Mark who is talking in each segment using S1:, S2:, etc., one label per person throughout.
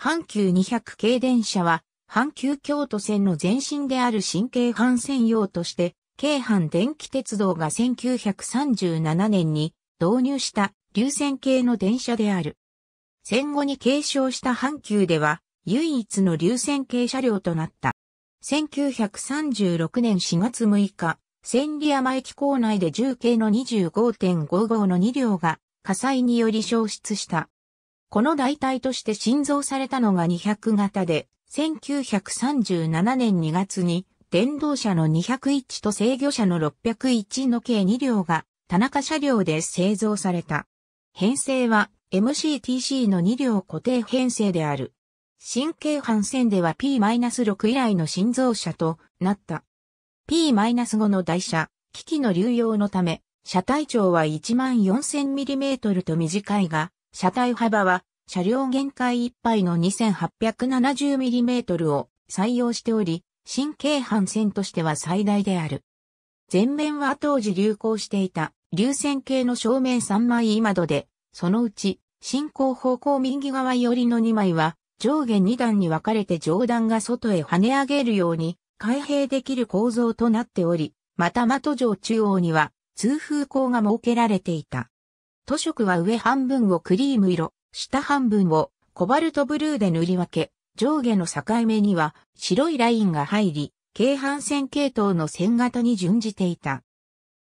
S1: 阪急200系電車は、阪急京都線の前身である新京阪専用として、京阪電気鉄道が1937年に導入した流線系の電車である。戦後に継承した阪急では、唯一の流線系車両となった。1936年4月6日、千里山駅構内で重慶の25.55の2両が火災により消失した。この代替として新造されたのが200型で、1937年2月に電動車の201と制御車の601の計2両が田中車両で製造された。編成は MCTC の2両固定編成である。新経反戦では P-6 以来の新造車となった。P-5 の台車、機器の流用のため、車体長は 14,000mm と短いが、車体幅は車両限界いっぱいの 2870mm を採用しており、新京阪線としては最大である。前面は当時流行していた流線形の正面3枚窓で、そのうち進行方向右側寄りの2枚は上下2段に分かれて上段が外へ跳ね上げるように開閉できる構造となっており、また的上中央には通風口が設けられていた。塗色は上半分をクリーム色、下半分をコバルトブルーで塗り分け、上下の境目には白いラインが入り、京阪線系統の線型に準じていた。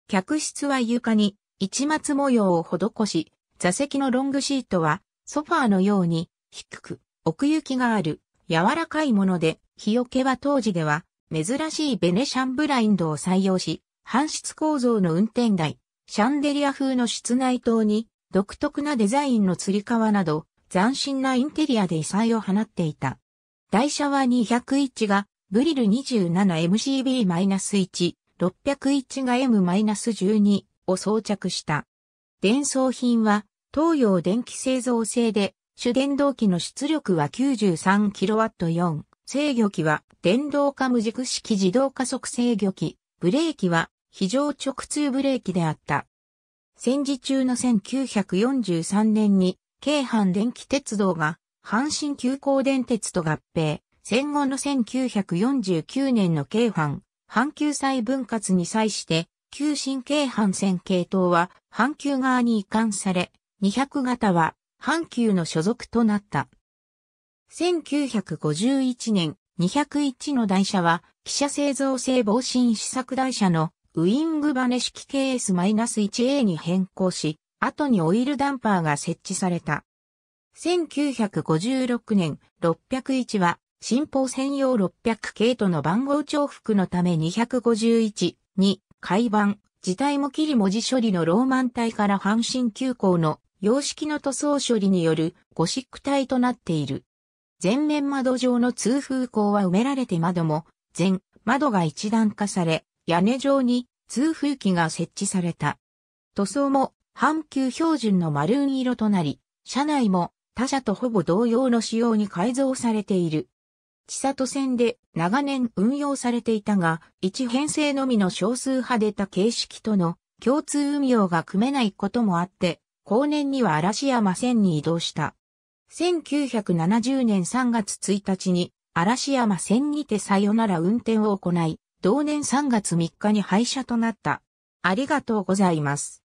S1: 客室は床に市松模様を施し、座席のロングシートはソファーのように低く奥行きがある柔らかいもので、日よけは当時では珍しいベネシャンブラインドを採用し、搬出構造の運転台、シャンデリア風の室内灯に、独特なデザインの吊り革など、斬新なインテリアで異彩を放っていた。台車は201が、ブリル 27MCB-1、601が M-12 を装着した。伝送品は、東洋電気製造製で、主電動機の出力は 93kW4、制御機は電動化無軸式自動加速制御機、ブレーキは非常直通ブレーキであった。戦時中の1943年に、京阪電気鉄道が、阪神急行電鉄と合併、戦後の1949年の京阪、阪急再分割に際して、旧新京阪線系統は阪急側に移管され、200型は阪急の所属となった。1951年201の台車は、汽車製造性防振試作台車のウィングバネ式 KS-1A に変更し、後にオイルダンパーが設置された。1956年601は新法専用600系との番号重複のため251に改版、自体も切り文字処理のローマン体から半身急行の様式の塗装処理によるゴシック体となっている。前面窓上の通風口は埋められて窓も、全窓が一段化され、屋根状に通風機が設置された。塗装も阪急標準のマルーン色となり、車内も他社とほぼ同様の仕様に改造されている。千里線で長年運用されていたが、一編成のみの少数派でた形式との共通運用が組めないこともあって、後年には嵐山線に移動した。1970年3月1日に嵐山線にてさよなら運転を行い、同年3月3日に廃車となった。ありがとうございます。